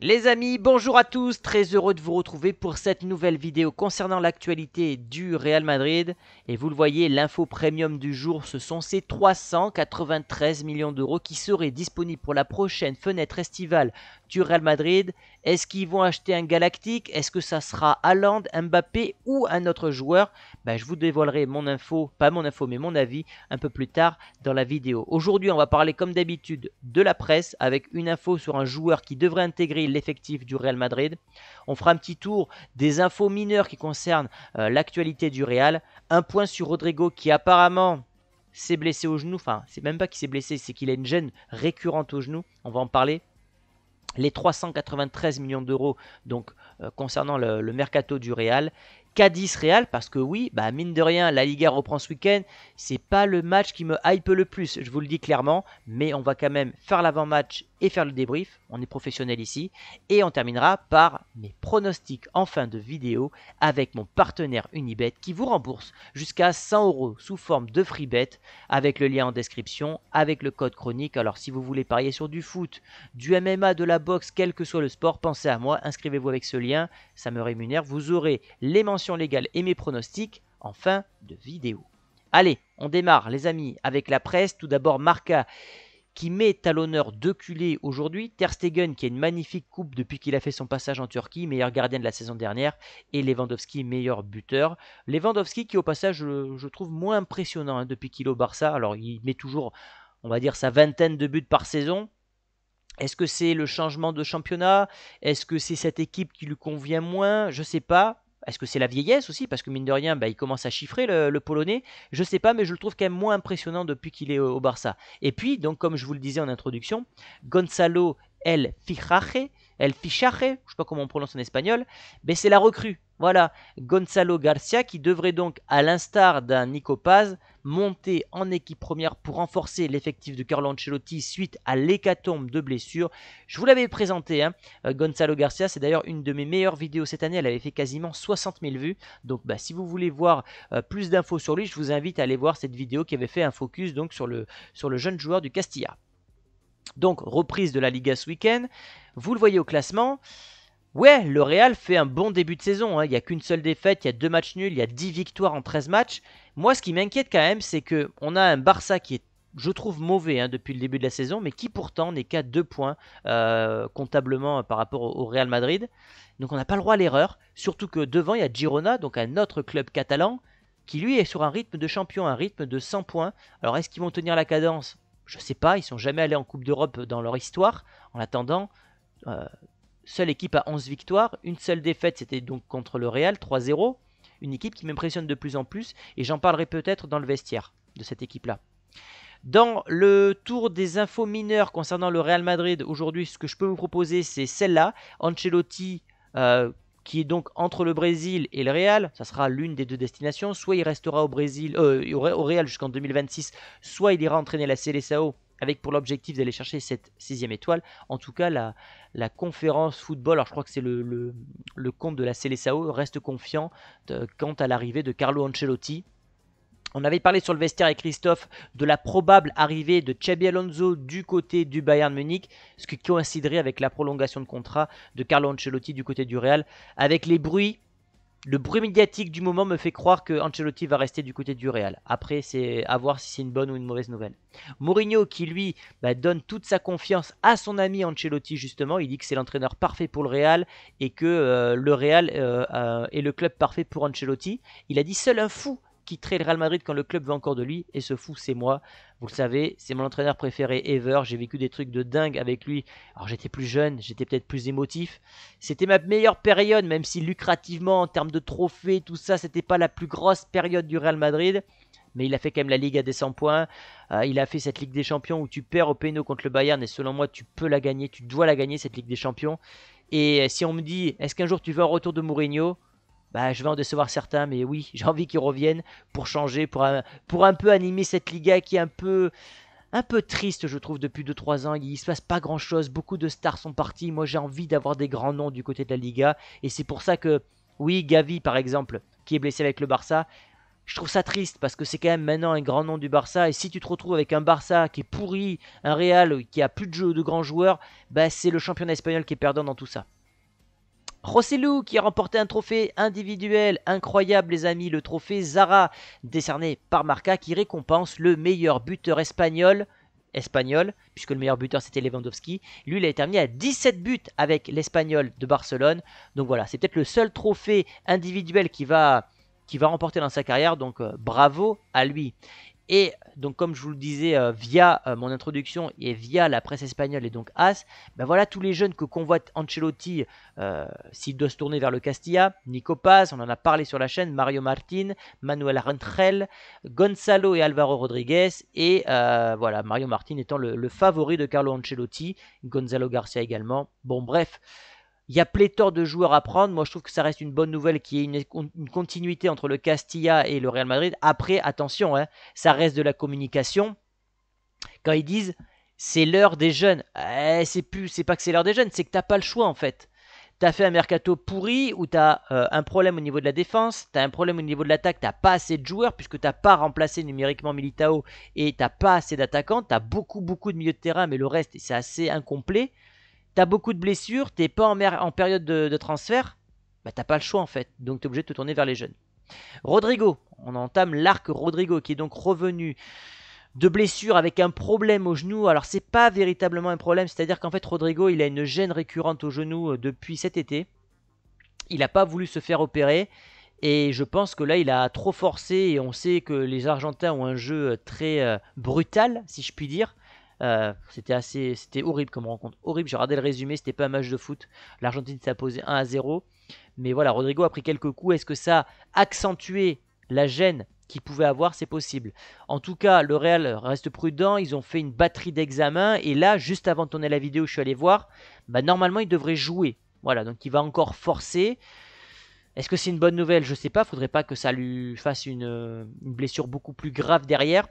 Les amis, bonjour à tous, très heureux de vous retrouver pour cette nouvelle vidéo concernant l'actualité du Real Madrid. Et vous le voyez, l'info premium du jour, ce sont ces 393 millions d'euros qui seraient disponibles pour la prochaine fenêtre estivale du Real Madrid. Est-ce qu'ils vont acheter un Galactique Est-ce que ça sera Haaland, Mbappé ou un autre joueur ben, Je vous dévoilerai mon info, pas mon info, mais mon avis un peu plus tard dans la vidéo. Aujourd'hui, on va parler comme d'habitude de la presse avec une info sur un joueur qui devrait intégrer l'effectif du Real Madrid. On fera un petit tour des infos mineures qui concernent euh, l'actualité du Real. Un point sur Rodrigo qui apparemment s'est blessé au genou, enfin c'est même pas qu'il s'est blessé, c'est qu'il a une gêne récurrente au genou, on va en parler les 393 millions d'euros donc euh, concernant le, le, mercato du Real Cadiz Real parce que oui, bah, mine de rien, la Liga reprend ce week-end. C'est pas le match qui me hype le plus, je vous le dis clairement, mais on va quand même faire l'avant-match et faire le débrief. On est professionnel ici. Et on terminera par mes pronostics en fin de vidéo avec mon partenaire Unibet qui vous rembourse jusqu'à 100 euros sous forme de free bet avec le lien en description, avec le code chronique. Alors si vous voulez parier sur du foot, du MMA, de la boxe, quel que soit le sport, pensez à moi, inscrivez-vous avec ce lien ça me rémunère, vous aurez les mentions légales et mes pronostics en fin de vidéo. Allez, on démarre les amis avec la presse. Tout d'abord Marca qui met à l'honneur deux culés aujourd'hui. Ter Stegen qui a une magnifique coupe depuis qu'il a fait son passage en Turquie, meilleur gardien de la saison dernière. Et Lewandowski, meilleur buteur. Lewandowski qui au passage euh, je, trouve moins impressionnant hein, depuis qu'il est au Barça. Alors il met toujours on va dire sa vingtaine de buts par saison. Est-ce que c'est le changement de championnat Est-ce que c'est cette équipe qui lui convient moins Je ne sais pas. Est-ce que c'est la vieillesse aussi Parce que mine de rien, bah, il commence à chiffrer le, Polonais. Je ne sais pas, mais je le trouve quand même moins impressionnant depuis qu'il est au, Barça. Et puis, donc comme je vous le disais en introduction, Gonzalo El Fijaje, El Fichaje, je ne sais pas comment on prononce en espagnol, mais c'est la recrue. Voilà, Gonzalo Garcia qui devrait donc, à l'instar d'un Nico Paz, monter en équipe première pour renforcer l'effectif de Carlo Ancelotti suite à l'hécatombe de blessures. Je vous l'avais présenté, hein. euh, Gonzalo Garcia, c'est d'ailleurs une de mes meilleures vidéos cette année, elle avait fait quasiment 60 000 vues. Donc bah, si vous voulez voir euh, plus d'infos sur lui, je vous invite à aller voir cette vidéo qui avait fait un focus donc, sur, le, sur le jeune joueur du Castilla. Donc, reprise de la Liga ce week-end. Vous le voyez au classement. Ouais, le Real fait un bon début de saison. Hein. Il n'y a qu'une seule défaite, il y a deux matchs nuls, il y a 10 victoires en 13 matchs. Moi, ce qui m'inquiète quand même, c'est que on a un Barça qui est je trouve mauvais hein, depuis le début de la saison, mais qui pourtant n'est qu'à 2 points euh, comptablement par rapport au, Real Madrid. Donc on n'a pas le droit à l'erreur, surtout que devant il y a Girona, donc un autre club catalan, qui lui est sur un rythme de champion, un rythme de 100 points. Alors est-ce qu'ils vont tenir la cadence je sais pas, ils sont jamais allés en Coupe d'Europe dans leur histoire. En attendant, euh, seule équipe à 11 victoires, une seule défaite, c'était donc contre le Real, 3-0. Une équipe qui m'impressionne de plus en plus, et j'en parlerai peut-être dans le vestiaire de cette équipe-là. Dans le tour des infos mineures concernant le Real Madrid, aujourd'hui, ce que je peux vous proposer, c'est celle-là. Ancelotti euh, qui est donc entre le Brésil et le Real. Ça sera l'une des deux destinations. Soit il restera au Brésil, euh, au Real jusqu'en 2026, soit il ira entraîner la Célessao avec pour l'objectif d'aller chercher cette sixième étoile. En tout cas, la, conférence football, alors je crois que c'est le, compte de la Célessao, reste confiant euh, quant à l'arrivée de Carlo Ancelotti on avait parlé sur le vestiaire avec Christophe de la probable arrivée de Xabi Alonso du côté du Bayern Munich, ce qui coïnciderait avec la prolongation de contrat de Carlo Ancelotti du côté du Real. Avec les bruits, le bruit médiatique du moment me fait croire que Ancelotti va rester du côté du Real. Après, c'est à voir si c'est une bonne ou une mauvaise nouvelle. Mourinho, qui lui bah, donne toute sa confiance à son ami Ancelotti, justement, il dit que c'est l'entraîneur parfait pour le Real et que euh, le Real euh, euh, est le club parfait pour Ancelotti. Il a dit seul un fou quitterait le Real Madrid quand le club veut encore de lui. Et ce fou, c'est moi. Vous le savez, c'est mon entraîneur préféré ever. J'ai vécu des trucs de dingue avec lui. Alors j'étais plus jeune, j'étais peut-être plus émotif. C'était ma meilleure période, même si lucrativement, en termes de trophées, tout ça, c'était pas la plus grosse période du Real Madrid mais il a fait quand même la Ligue à des 100 points. Euh, il a fait cette Ligue des Champions où tu perds au péno contre le Bayern et selon moi tu peux la gagner, tu dois la gagner cette Ligue des Champions. Et si on me dit est-ce qu'un jour tu veux un retour de Mourinho bah, je vais en décevoir certains, mais oui, j'ai envie qu'ils reviennent pour changer, pour un, pour un peu animer cette Liga qui est un peu, un peu triste, je trouve, depuis 2-3 ans. Il ne se passe pas grand-chose, beaucoup de stars sont partis. Moi, j'ai envie d'avoir des grands noms du côté de la Liga. Et c'est pour ça que, oui, Gavi, par exemple, qui est blessé avec le Barça, je trouve ça triste parce que c'est quand même maintenant un grand nom du Barça. Et si tu te retrouves avec un Barça qui est pourri, un Real qui a plus de, jeu, de grands joueurs, bah, c'est le championnat espagnol qui est perdant dans tout ça. Rossellou qui a remporté un trophée individuel incroyable les amis, le trophée Zara décerné par Marca qui récompense le meilleur buteur espagnol espagnol, puisque le meilleur buteur c'était Lewandowski. Lui, il a terminé à 17 buts avec l'espagnol de Barcelone. Donc voilà, c'est peut-être le seul trophée individuel qui va, qui va remporter dans sa carrière. Donc euh, bravo à lui. Et donc, comme je vous le disais euh, via euh, mon introduction et via la presse espagnole et donc As, ben voilà tous les jeunes que convoite Ancelotti euh, s'il doit se tourner vers le Castilla. Nico Paz, on en a parlé sur la chaîne, Mario Martin, Manuel Rentrel, Gonzalo et Alvaro Rodriguez. Et voilà, Mario Martin étant le, le favori de Carlo Ancelotti, Gonzalo Garcia également. Bon, bref. Il y a pléthore de joueurs à prendre. Moi, je trouve que ça reste une bonne nouvelle qui est ait une, continuité entre le Castilla et le Real Madrid. Après, attention, hein, ça reste de la communication. Quand ils disent c'est l'heure des jeunes, eh, c'est plus, c'est pas que c'est l'heure des jeunes, c'est que t'as pas le choix en fait. T'as fait un mercato pourri où t'as as euh, un problème au niveau de la défense, t'as un problème au niveau de l'attaque, t'as pas assez de joueurs puisque t'as pas remplacé numériquement Militao et t'as pas assez d'attaquants, t'as beaucoup beaucoup de milieux de terrain mais le reste c'est assez incomplet t'as beaucoup de blessures, t'es pas en, période de, transfert, bah t'as pas le choix en fait, donc t'es obligé de te tourner vers les jeunes. Rodrigo, on entame l'arc Rodrigo qui est donc revenu de blessure avec un problème au genou. Alors c'est pas véritablement un problème, c'est-à-dire qu'en fait Rodrigo il a une gêne récurrente au genou euh, depuis cet été. Il n'a pas voulu se faire opérer et je pense que là il a trop forcé et on sait que les Argentins ont un jeu euh, très euh, brutal si je puis dire. Euh, c'était assez, c'était horrible comme rencontre, horrible. J'ai regardé le résumé, c'était pas un match de foot. L'Argentine s'est 1 à 0, mais voilà, Rodrigo a pris quelques coups. Est-ce que ça a accentué la gêne qu'il pouvait avoir C'est possible. En tout cas, le Real reste prudent. Ils ont fait une batterie d'examen et là, juste avant de tourner la vidéo, je suis allé voir. Bah, normalement, il devrait jouer. Voilà, donc il va encore forcer. Est-ce que c'est une bonne nouvelle Je sais pas. Faudrait pas que ça lui fasse une blessure beaucoup plus grave derrière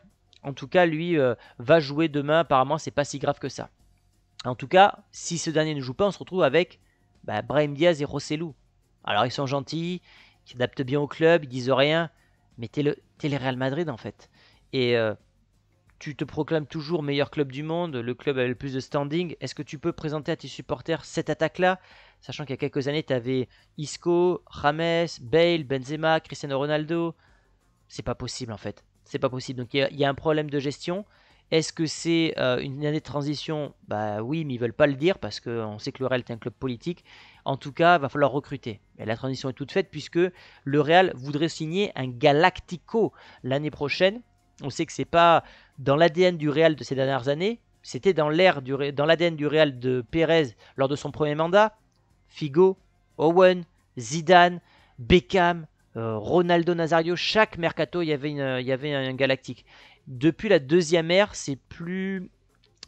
en tout cas, lui euh, va jouer demain. Apparemment, c'est pas si grave que ça. En tout cas, si ce dernier ne joue pas, on se retrouve avec bah, Brahim Diaz et Rossellou. Alors, ils sont gentils, ils s'adaptent bien au club, ils disent rien, mais t'es le, es le Real Madrid en fait. Et euh, tu te proclames toujours meilleur club du monde, le club avec le plus de standing. Est-ce que tu peux présenter à tes supporters cette attaque-là Sachant qu'il y a quelques années, tu avais Isco, James, Bale, Benzema, Cristiano Ronaldo. C'est pas possible en fait. C'est pas possible. Donc il y, a un problème de gestion. Est-ce que c'est euh, une année de transition Bah oui, mais ils veulent pas le dire parce qu'on sait que le Real est un club politique. En tout cas, va falloir recruter. Et la transition est toute faite puisque le Real voudrait signer un Galactico l'année prochaine. On sait que c'est pas dans l'ADN du Real de ces dernières années. C'était dans l'air dans l'ADN du Real de Pérez lors de son premier mandat. Figo, Owen, Zidane, Beckham, euh, Ronaldo Nazario, chaque mercato, euh, il y avait, un galactique. Depuis la deuxième ère, c'est plus,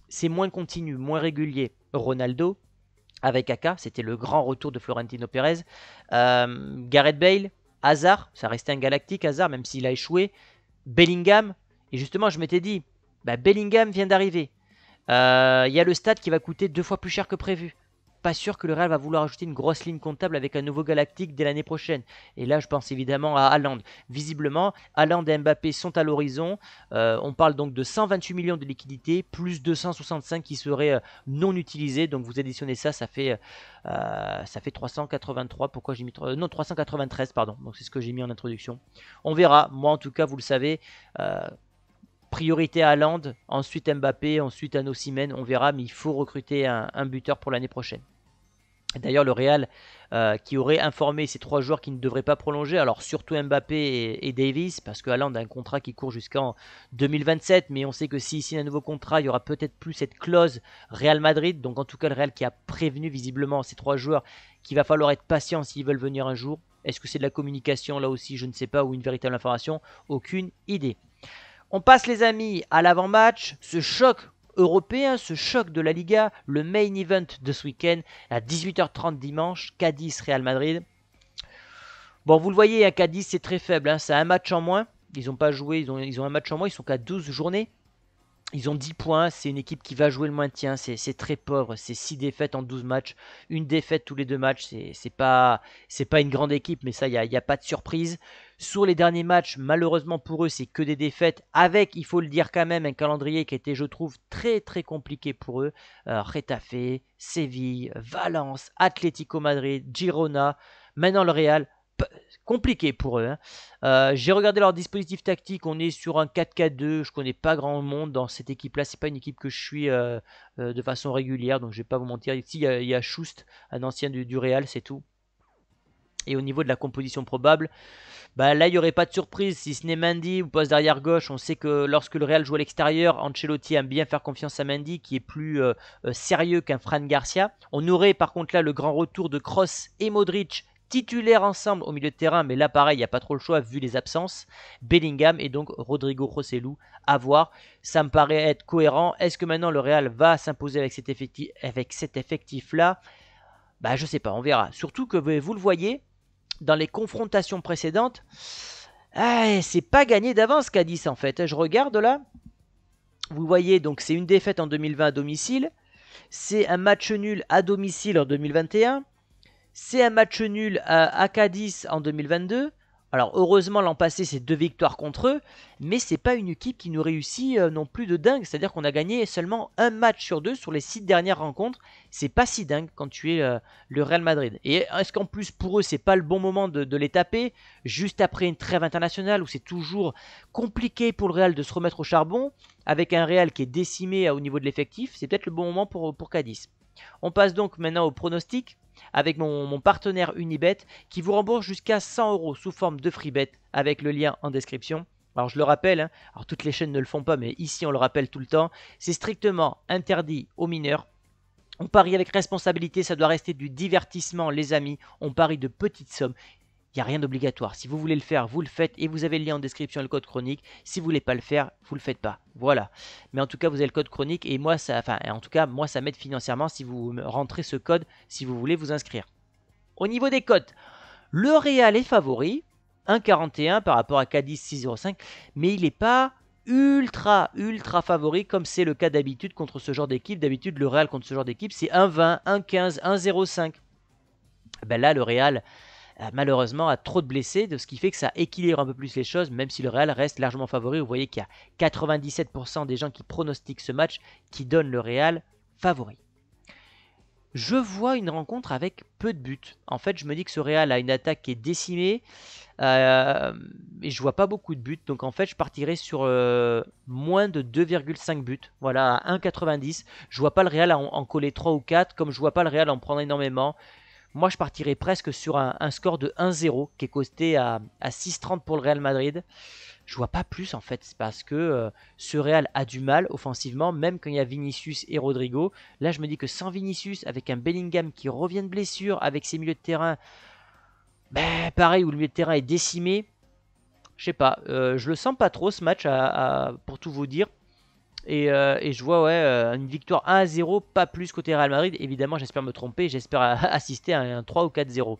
c'est moins continu, moins régulier. Ronaldo, avec Aka, c'était le grand retour de Florentino Pérez. Euh, Gareth Bale, Hazard, ça restait un galactique, Hazard, même s'il a échoué. Bellingham, et justement, je m'étais dit, bah, Bellingham vient d'arriver. Il y a le stade qui va coûter deux fois plus cher que prévu pas sûr que le Real va vouloir ajouter une grosse ligne comptable avec un nouveau Galactique dès l'année prochaine. Et là, je pense évidemment à Haaland. Visiblement, Haaland et Mbappé sont à l'horizon. Euh, on parle donc de 128 millions de liquidités, plus 265 qui seraient euh, non utilisés. Donc vous additionnez ça, ça fait, euh, ça fait 383. Pourquoi j'ai mis non 393 pardon. Donc c'est ce que j'ai mis en introduction. On verra. Moi en tout cas, vous le savez priorité à Land, ensuite Mbappé, ensuite à on verra, mais il faut recruter un buteur pour l'année prochaine. D'ailleurs, le Real euh, qui aurait informé ces trois joueurs qui ne devraient pas prolonger, alors surtout Mbappé et, Davis, parce que on a un contrat qui court jusqu'en 2027, mais on sait que s'il signe un nouveau contrat, il y aura peut-être plus cette clause Real Madrid, donc en tout cas le Real qui a prévenu visiblement ces trois joueurs qu'il va falloir être patient s'ils veulent venir un jour. Est-ce que c'est de la communication là aussi, je ne sais pas, ou une véritable information Aucune idée. On passe les amis à l'avant-match, ce choc européen, ce choc de la Liga, le main event de ce week-end à 18h30 dimanche, Cadiz Real Madrid. Bon, vous le voyez, à hein, Cadiz c'est très faible, hein, c'est un match en moins. Ils n'ont pas joué, ils ont, ils ont un match en moins, ils sont qu'à 12 journées. Ils ont 10 points, c'est une équipe qui va jouer le maintien, c'est très pauvre, c'est 6 défaites en 12 matchs, une défaite tous les deux matchs, c'est pas, pas une grande équipe, mais ça, il n'y a, y a, pas de surprise. Sur les derniers matchs, malheureusement pour eux, c'est que des défaites, avec, il faut le dire quand même, un calendrier qui était, je trouve, très très compliqué pour eux. Euh, Retafe, Séville, Valence, Atlético Madrid, Girona, maintenant le Real, compliqué pour eux. Hein. Euh, j'ai regardé leur dispositif tactique. On est sur un 4 4 2 Je connais pas grand monde dans cette équipe-là. C'est pas une équipe que je suis euh, euh, de façon régulière. Donc je vais pas vous mentir. Ici, il y, a, Schust, un ancien du, Real, c'est tout. Et au niveau de la composition probable, bah là, il n'y aurait pas de surprise. Si ce n'est Mandy ou poste derrière gauche, on sait que lorsque le Real joue à l'extérieur, Ancelotti aime bien faire confiance à Mandy, qui est plus sérieux qu'un Fran Garcia. On aurait par contre là le grand retour de Cross et Modric, titulaire ensemble au milieu de terrain, mais là pareil, il n'y a pas trop le choix vu les absences. Bellingham et donc Rodrigo Rossellou à voir. Ça me paraît être cohérent. Est-ce que maintenant le Real va s'imposer avec cet effectif, là Bah je sais pas, on verra. Surtout que vous le voyez dans les confrontations précédentes. Ah, c'est pas gagné d'avance Cadiz en fait. Je regarde là. Vous voyez donc c'est une défaite en 2020 à domicile. C'est un match nul à domicile en 2021. C'est un match nul à, Cadix Cadiz en 2022. Alors heureusement l'an passé c'est deux victoires contre eux, mais c'est pas une équipe qui nous réussit euh, non plus de dingue. C'est-à-dire qu'on a gagné seulement un match sur deux sur les six dernières rencontres. C'est pas si dingue quand tu es euh, le Real Madrid. Et est-ce qu'en plus pour eux c'est pas le bon moment de, les taper juste après une trêve internationale où c'est toujours compliqué pour le Real de se remettre au charbon avec un Real qui est décimé euh, au niveau de l'effectif. C'est peut-être le bon moment pour pour Cadiz. On passe donc maintenant au pronostic avec mon, partenaire Unibet qui vous rembourse jusqu'à 100 euros sous forme de Freebet avec le lien en description. Alors je le rappelle, hein, alors toutes les chaînes ne le font pas, mais ici on le rappelle tout le temps, c'est strictement interdit aux mineurs. On parie avec responsabilité, ça doit rester du divertissement les amis, on parie de petites sommes, il n'y a rien d'obligatoire. Si vous voulez le faire, vous le faites et vous avez le lien en description et le code chronique. Si vous voulez pas le faire, vous ne le faites pas. Voilà. Mais en tout cas, vous avez le code chronique et moi, ça, en tout cas, moi, ça m'aide financièrement si vous rentrez ce code, si vous voulez vous inscrire. Au niveau des cotes, le Real est favori, 1,41 par rapport à Cadiz 6,05, mais il n'est pas ultra, ultra favori comme c'est le cas d'habitude contre ce genre d'équipe. D'habitude, le Real contre ce genre d'équipe, c'est 1,20, 1,15, 1,05. Ben là, le Real malheureusement, à trop de blessés, de ce qui fait que ça équilibre un peu plus les choses, même si le Real reste largement favori. Vous voyez qu'il y a 97% des gens qui pronostiquent ce match qui donnent le Real favori. Je vois une rencontre avec peu de buts. En fait, je me dis que ce Real a une attaque qui est décimée euh, et je vois pas beaucoup de buts. Donc en fait, je partirai sur euh, moins de 2,5 buts. Voilà, à 1,90. Je vois pas le Real en, coller 3 ou 4, comme je vois pas le Real en prendre énormément. Moi, je partirais presque sur un, score de 1-0 qui est costé à, à 6-30 pour le Real Madrid. Je vois pas plus en fait, parce que euh, ce Real a du mal offensivement, même quand il y a Vinicius et Rodrigo. Là, je me dis que sans Vinicius, avec un Bellingham qui revient de blessure, avec ses milieux de terrain, ben, pareil, où le milieu de terrain est décimé, je sais pas, euh, je le sens pas trop ce match pour tout vous dire. Euh, et, je vois ouais, euh, une victoire 1 0, pas plus côté Real Madrid. Évidemment, j'espère me tromper, j'espère assister à un 3 ou 4-0.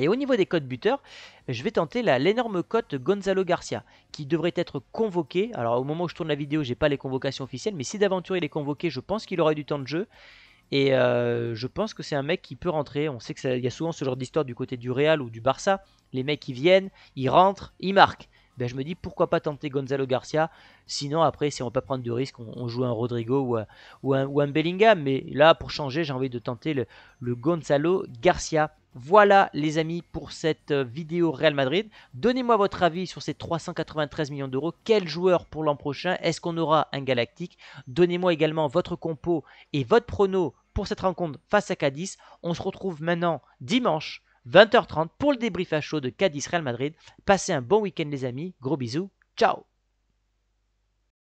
Et au niveau des codes buteurs, je vais tenter l'énorme cote Gonzalo Garcia, qui devrait être convoqué. Alors au moment où je tourne la vidéo, j'ai pas les convocations officielles, mais si d'aventure il est convoqué, je pense qu'il aura du temps de jeu. Et euh, je pense que c'est un mec qui peut rentrer. On sait qu'il y a souvent ce genre d'histoire du côté du Real ou du Barça. Les mecs qui viennent, ils rentrent, ils marquent. Ben, je me dis pourquoi pas tenter Gonzalo Garcia. Sinon, après, si on ne peut pas prendre de risque, on, joue un Rodrigo ou un, ou, Bellingham. Mais là, pour changer, j'ai envie de tenter le, le Gonzalo Garcia. Voilà les amis pour cette euh, vidéo Real Madrid. Donnez-moi votre avis sur ces 393 millions d'euros. Quel joueur pour l'an prochain Est-ce qu'on aura un Galactique Donnez-moi également votre compo et votre prono pour cette rencontre face à Cadiz. On se retrouve maintenant dimanche 20h30 pour le débrief à chaud de Cadiz Real Madrid. Passez un bon week-end les amis, gros bisous, ciao